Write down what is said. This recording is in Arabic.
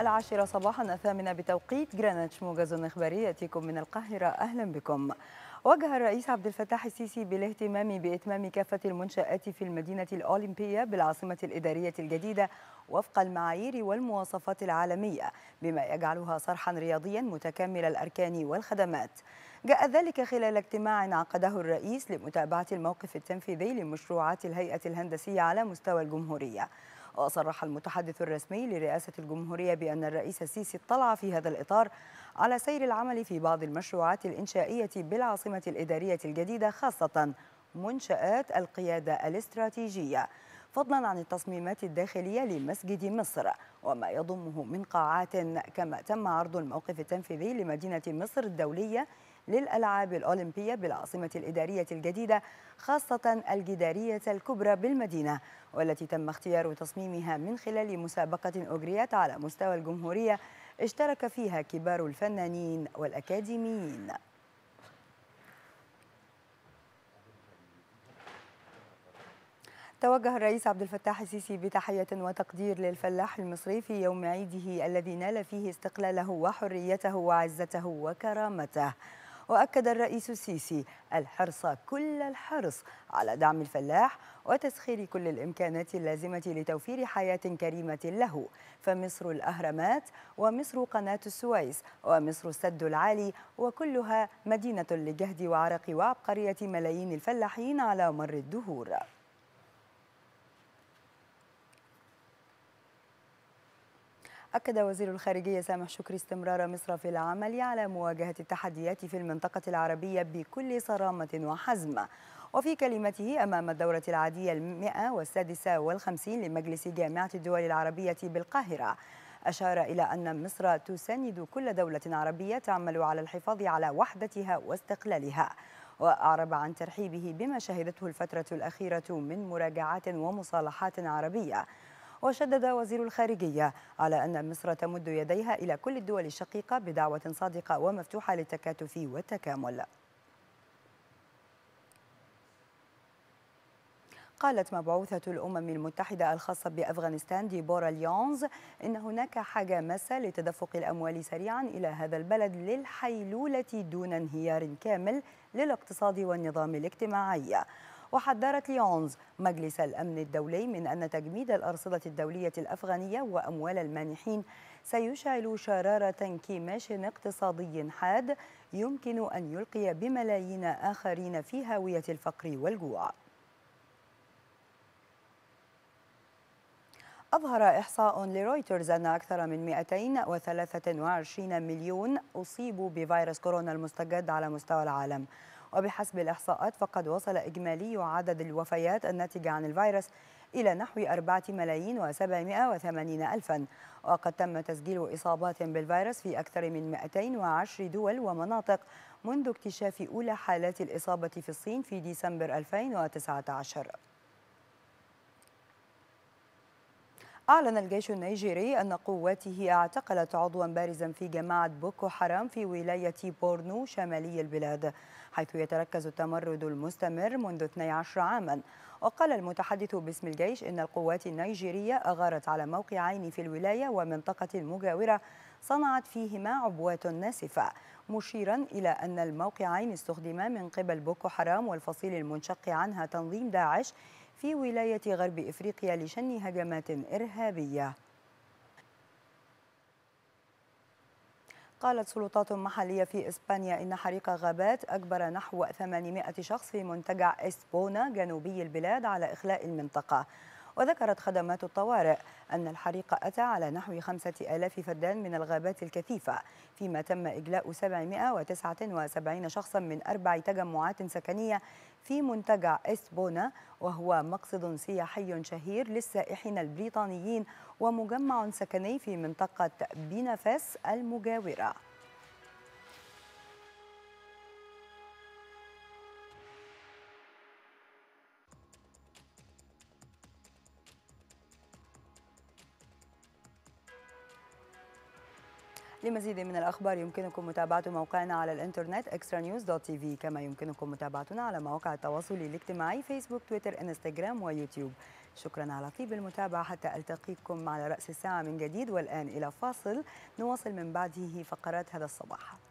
العاشرة صباحا الثامنة بتوقيت جرانيتش موجز إخباري يأتيكم من القاهرة أهلا بكم وجه الرئيس عبد الفتاح السيسي بالاهتمام بإتمام كافة المنشآت في المدينة الأولمبية بالعاصمة الإدارية الجديدة وفق المعايير والمواصفات العالمية بما يجعلها صرحا رياضيا متكامل الأركان والخدمات جاء ذلك خلال اجتماع عقده الرئيس لمتابعة الموقف التنفيذي لمشروعات الهيئة الهندسية على مستوى الجمهورية وصرح المتحدث الرسمي لرئاسة الجمهورية بأن الرئيس السيسي اطلع في هذا الإطار على سير العمل في بعض المشروعات الإنشائية بالعاصمة الإدارية الجديدة خاصة منشآت القيادة الاستراتيجية فضلا عن التصميمات الداخلية لمسجد مصر وما يضمه من قاعات كما تم عرض الموقف التنفيذي لمدينة مصر الدولية للألعاب الأولمبية بالعاصمة الإدارية الجديدة خاصة الجدارية الكبرى بالمدينة والتي تم اختيار تصميمها من خلال مسابقة أجريت على مستوى الجمهورية اشترك فيها كبار الفنانين والأكاديميين توجه الرئيس عبد الفتاح السيسي بتحية وتقدير للفلاح المصري في يوم عيده الذي نال فيه استقلاله وحريته وعزته وكرامته وأكد الرئيس السيسي الحرص كل الحرص على دعم الفلاح وتسخير كل الإمكانات اللازمة لتوفير حياة كريمة له فمصر الأهرامات ومصر قناة السويس ومصر السد العالي وكلها مدينة لجهد وعرق وعبقرية ملايين الفلاحين على مر الدهور أكد وزير الخارجية سامح شكري استمرار مصر في العمل على مواجهة التحديات في المنطقة العربية بكل صرامة وحزم وفي كلمته أمام الدورة العادية المئة والسادسة والخمسين لمجلس جامعة الدول العربية بالقاهرة أشار إلى أن مصر تساند كل دولة عربية تعمل على الحفاظ على وحدتها واستقلالها وأعرب عن ترحيبه بما شهدته الفترة الأخيرة من مراجعات ومصالحات عربية وشدد وزير الخارجية على أن مصر تمد يديها إلى كل الدول الشقيقة بدعوة صادقة ومفتوحة للتكاتف والتكامل قالت مبعوثة الأمم المتحدة الخاصة بأفغانستان ديبورا ليونز إن هناك حاجة ماسة لتدفق الأموال سريعا إلى هذا البلد للحيلولة دون انهيار كامل للاقتصاد والنظام الاجتماعي وحذرت ليونز مجلس الأمن الدولي من أن تجميد الأرصدة الدولية الأفغانية وأموال المانحين سيشعل شرارة كيماش اقتصادي حاد يمكن أن يلقي بملايين آخرين في هاوية الفقر والجوع أظهر إحصاء لرويترز أن أكثر من 223 مليون أصيبوا بفيروس كورونا المستجد على مستوى العالم وبحسب الإحصاءات فقد وصل إجمالي عدد الوفيات الناتجة عن الفيروس إلى نحو 4 ملايين و780 ألفا وقد تم تسجيل إصابات بالفيروس في أكثر من 210 دول ومناطق منذ اكتشاف أولى حالات الإصابة في الصين في ديسمبر 2019 أعلن الجيش النيجيري أن قواته اعتقلت عضوا بارزا في جماعة بوكو حرام في ولاية بورنو شمالي البلاد حيث يتركز التمرد المستمر منذ 12 عاما وقال المتحدث باسم الجيش إن القوات النيجيرية أغارت على موقعين في الولاية ومنطقة مجاورة صنعت فيهما عبوات ناسفة مشيرا إلى أن الموقعين استخدما من قبل بوكو حرام والفصيل المنشق عنها تنظيم داعش في ولاية غرب إفريقيا لشن هجمات إرهابية قالت سلطات محلية في إسبانيا إن حريق غابات أجبر نحو 800 شخص في منتجع إسبونا جنوبي البلاد على إخلاء المنطقة وذكرت خدمات الطوارئ أن الحريق أتى على نحو 5000 فدان من الغابات الكثيفة فيما تم إجلاء 779 شخصا من أربع تجمعات سكنية في منتجع إسبونا وهو مقصد سياحي شهير للسائحين البريطانيين ومجمع سكني في منطقة بينافاس المجاورة لمزيد من الأخبار يمكنكم متابعة موقعنا على الإنترنت extranews.tv كما يمكنكم متابعتنا على مواقع التواصل الاجتماعي فيسبوك تويتر انستغرام ويوتيوب شكرا على طيب المتابعة حتى ألتقيكم على رأس الساعة من جديد والآن إلى فاصل نواصل من بعده فقرات هذا الصباح